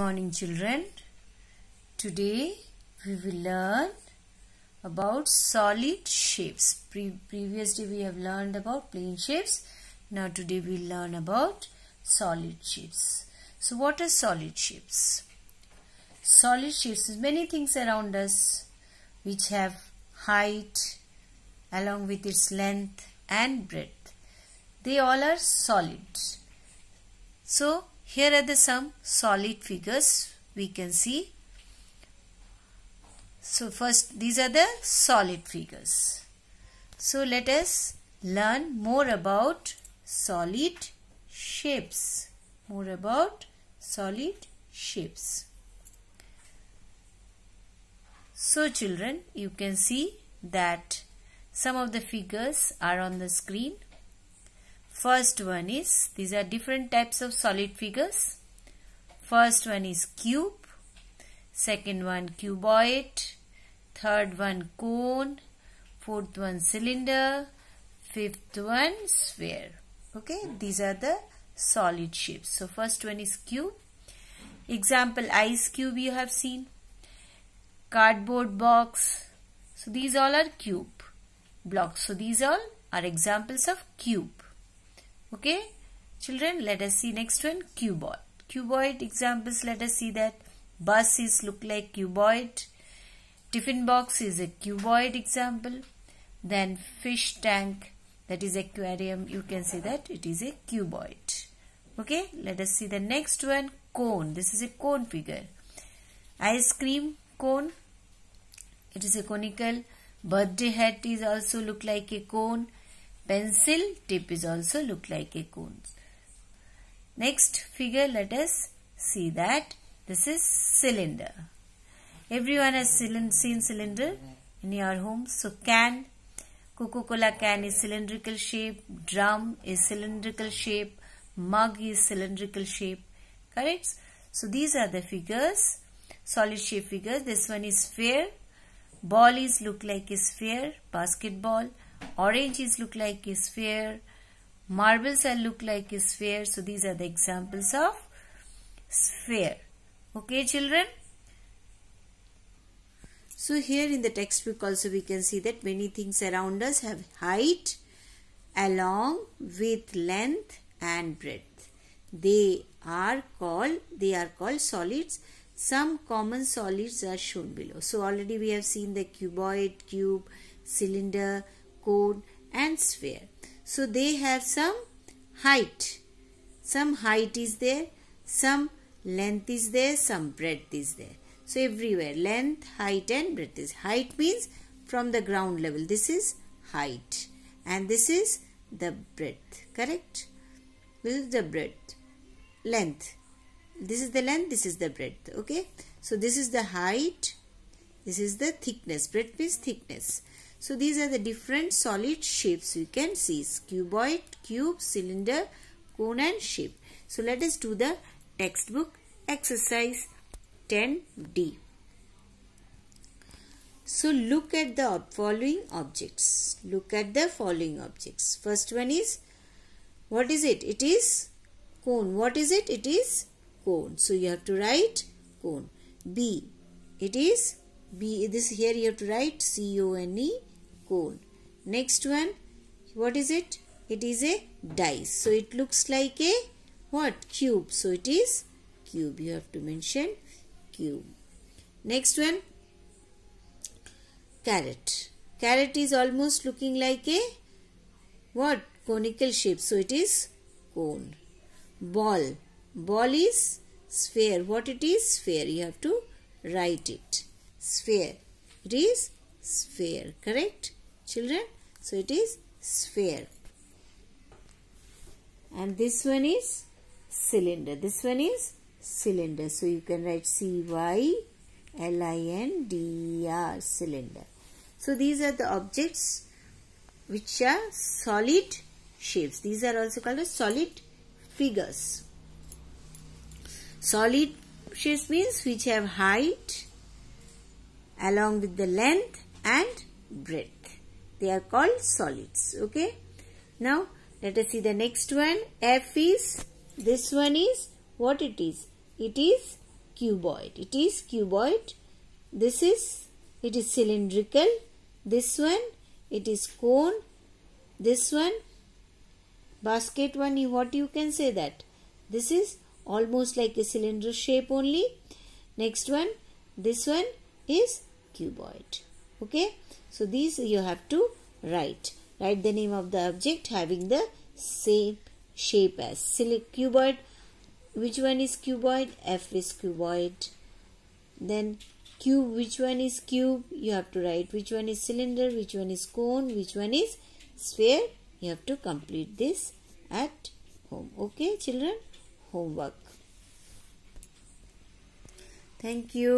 morning children today we will learn about solid shapes Pre previously we have learned about plane shapes now today we will learn about solid shapes so what are solid shapes solid shapes is many things around us which have height along with its length and breadth they all are solid so here are the some solid figures we can see. So first these are the solid figures. So let us learn more about solid shapes. More about solid shapes. So children you can see that some of the figures are on the screen First one is, these are different types of solid figures. First one is cube, second one cuboid, third one cone, fourth one cylinder, fifth one sphere. Okay, these are the solid shapes. So first one is cube. Example ice cube you have seen. Cardboard box. So these all are cube blocks. So these all are examples of cube. Okay, children, let us see next one, cuboid. Cuboid examples, let us see that bus is look like cuboid. Tiffin box is a cuboid example. Then fish tank, that is aquarium, you can say that it is a cuboid. Okay, let us see the next one, cone. This is a cone figure. Ice cream cone, it is a conical. Birthday hat is also look like a cone Pencil tip is also look like a cone. Next figure let us see that this is cylinder. Everyone has seen cylinder in your home. So can, Coca-Cola can is cylindrical shape, drum is cylindrical shape, mug is cylindrical shape. Correct? So these are the figures, solid shape figures. This one is sphere, ball is look like a sphere, basketball. Oranges look like a sphere. marbles are look like a sphere. So these are the examples of sphere. Okay children? So here in the textbook also we can see that many things around us have height along with length and breadth. They are called, they are called solids. Some common solids are shown below. So already we have seen the cuboid, cube, cylinder, cone and sphere. So they have some height. Some height is there, some length is there, some breadth is there. So everywhere length, height and breadth is. Height means from the ground level. This is height and this is the breadth. Correct? This is the breadth. Length. This is the length, this is the breadth. Okay? So this is the height, this is the thickness. Breadth means thickness. So these are the different solid shapes we can see. Cuboid, cube, cylinder, cone and shape. So let us do the textbook exercise 10D. So look at the following objects. Look at the following objects. First one is, what is it? It is cone. What is it? It is cone. So you have to write cone. B. It is B. This here you have to write C-O-N-E cone. Next one, what is it? It is a dice. So it looks like a what? Cube. So it is cube. You have to mention cube. Next one, carrot. Carrot is almost looking like a what? Conical shape. So it is cone. Ball. Ball is sphere. What it is? Sphere. You have to write it. Sphere. It is sphere. Correct? children so it is sphere and this one is cylinder this one is cylinder so you can write c y l i n d e r cylinder so these are the objects which are solid shapes these are also called as solid figures solid shapes means which have height along with the length and breadth they are called solids. Okay. Now, let us see the next one. F is, this one is what it is? It is cuboid. It is cuboid. This is, it is cylindrical. This one, it is cone. This one, basket one, what you can say that? This is almost like a cylinder shape only. Next one, this one is cuboid okay so these you have to write write the name of the object having the same shape as select cuboid which one is cuboid f is cuboid then cube which one is cube you have to write which one is cylinder which one is cone which one is sphere you have to complete this at home okay children homework thank you